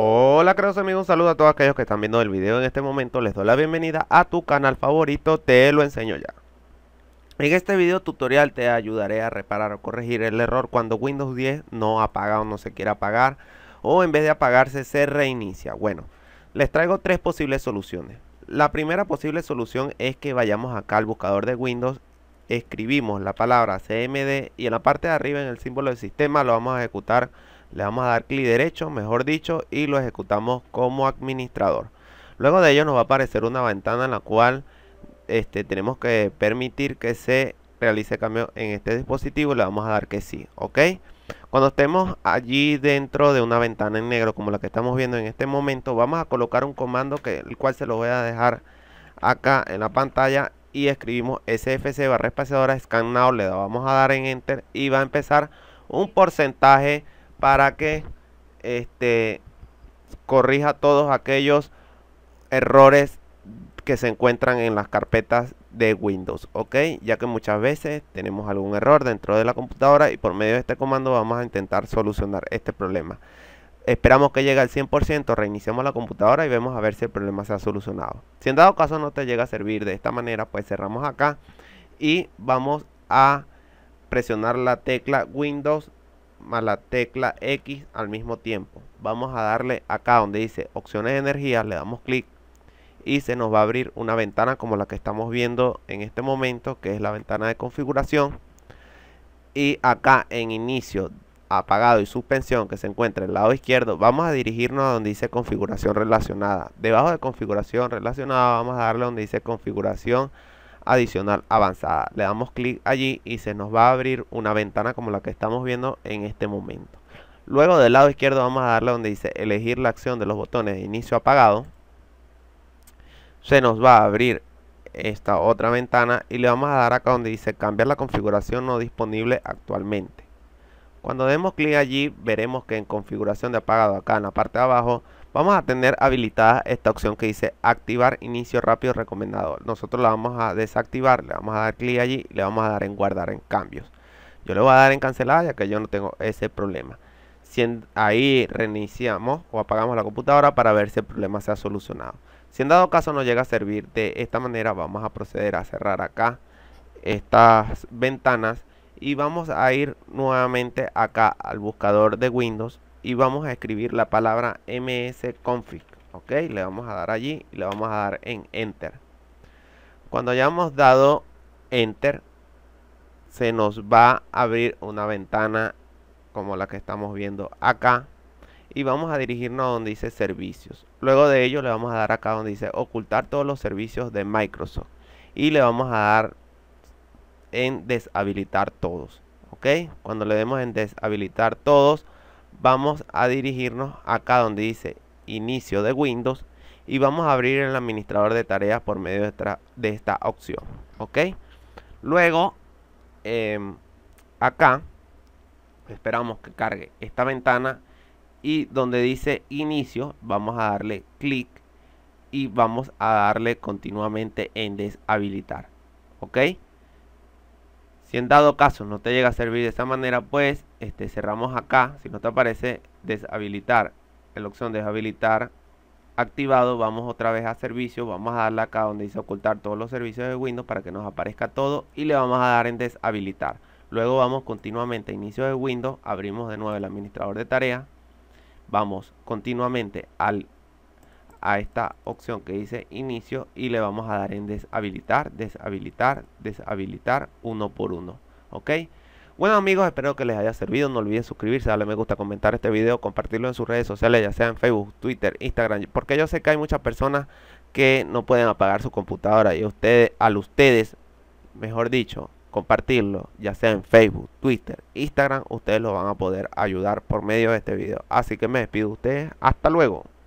Hola queridos amigos, un saludo a todos aquellos que están viendo el video en este momento Les doy la bienvenida a tu canal favorito, te lo enseño ya En este video tutorial te ayudaré a reparar o corregir el error cuando Windows 10 no apaga o no se quiere apagar O en vez de apagarse se reinicia Bueno, les traigo tres posibles soluciones La primera posible solución es que vayamos acá al buscador de Windows Escribimos la palabra cmd y en la parte de arriba en el símbolo del sistema lo vamos a ejecutar le vamos a dar clic derecho, mejor dicho, y lo ejecutamos como administrador. Luego de ello nos va a aparecer una ventana en la cual este, tenemos que permitir que se realice cambio en este dispositivo. Le vamos a dar que sí, ¿ok? Cuando estemos allí dentro de una ventana en negro como la que estamos viendo en este momento, vamos a colocar un comando que, el cual se lo voy a dejar acá en la pantalla y escribimos sfc barra espaciadora scan now, le vamos a dar en enter y va a empezar un porcentaje para que este, corrija todos aquellos errores que se encuentran en las carpetas de Windows, ok, ya que muchas veces tenemos algún error dentro de la computadora y por medio de este comando vamos a intentar solucionar este problema. Esperamos que llegue al 100%, reiniciamos la computadora y vemos a ver si el problema se ha solucionado. Si en dado caso no te llega a servir de esta manera, pues cerramos acá y vamos a presionar la tecla Windows más la tecla X al mismo tiempo. Vamos a darle acá donde dice opciones de energía, le damos clic y se nos va a abrir una ventana como la que estamos viendo en este momento, que es la ventana de configuración. Y acá en inicio, apagado y suspensión que se encuentra en el lado izquierdo, vamos a dirigirnos a donde dice configuración relacionada. Debajo de configuración relacionada vamos a darle donde dice configuración adicional avanzada. Le damos clic allí y se nos va a abrir una ventana como la que estamos viendo en este momento. Luego del lado izquierdo vamos a darle donde dice elegir la acción de los botones de inicio apagado. Se nos va a abrir esta otra ventana y le vamos a dar acá donde dice cambiar la configuración no disponible actualmente. Cuando demos clic allí veremos que en configuración de apagado acá en la parte de abajo vamos a tener habilitada esta opción que dice activar inicio rápido recomendado. Nosotros la vamos a desactivar, le vamos a dar clic allí y le vamos a dar en guardar en cambios. Yo le voy a dar en cancelar ya que yo no tengo ese problema. Si ahí reiniciamos o apagamos la computadora para ver si el problema se ha solucionado. Si en dado caso no llega a servir de esta manera, vamos a proceder a cerrar acá estas ventanas y vamos a ir nuevamente acá al buscador de Windows y vamos a escribir la palabra msconfig. Ok, le vamos a dar allí y le vamos a dar en enter. Cuando hayamos dado enter, se nos va a abrir una ventana como la que estamos viendo acá y vamos a dirigirnos a donde dice servicios luego de ello le vamos a dar acá donde dice ocultar todos los servicios de Microsoft y le vamos a dar en deshabilitar todos ok cuando le demos en deshabilitar todos vamos a dirigirnos acá donde dice inicio de Windows y vamos a abrir el administrador de tareas por medio de, esta, opción ok luego em, acá esperamos que cargue esta ventana y donde dice inicio vamos a darle clic y vamos a darle continuamente en deshabilitar ok si en dado caso no te llega a servir de esta manera, pues este, cerramos acá. Si no te aparece, deshabilitar. la opción deshabilitar activado, vamos otra vez a servicio. Vamos a darle acá donde dice ocultar todos los servicios de Windows para que nos aparezca todo. Y le vamos a dar en deshabilitar. Luego vamos continuamente a inicio de Windows. Abrimos de nuevo el administrador de tareas. Vamos continuamente al a esta opción que dice inicio y le vamos a dar en deshabilitar, deshabilitar, deshabilitar uno por uno. ¿Ok? Bueno amigos, espero que les haya servido. No olviden suscribirse, darle me gusta, comentar este video, compartirlo en sus redes sociales, ya sea en Facebook, Twitter, Instagram. Porque yo sé que hay muchas personas que no pueden apagar su computadora y ustedes, al ustedes, mejor dicho, compartirlo, ya sea en Facebook, Twitter, Instagram, ustedes lo van a poder ayudar por medio de este video. Así que me despido de ustedes. Hasta luego.